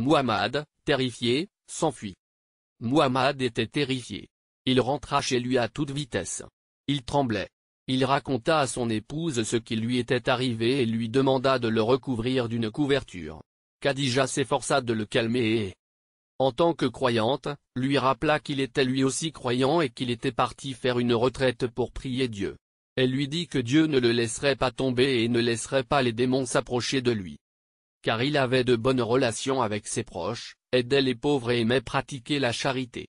Muhammad, terrifié, s'enfuit. Muhammad était terrifié. Il rentra chez lui à toute vitesse. Il tremblait. Il raconta à son épouse ce qui lui était arrivé et lui demanda de le recouvrir d'une couverture. Khadija s'efforça de le calmer et, en tant que croyante, lui rappela qu'il était lui aussi croyant et qu'il était parti faire une retraite pour prier Dieu. Elle lui dit que Dieu ne le laisserait pas tomber et ne laisserait pas les démons s'approcher de lui car il avait de bonnes relations avec ses proches, aidait les pauvres et aimait pratiquer la charité.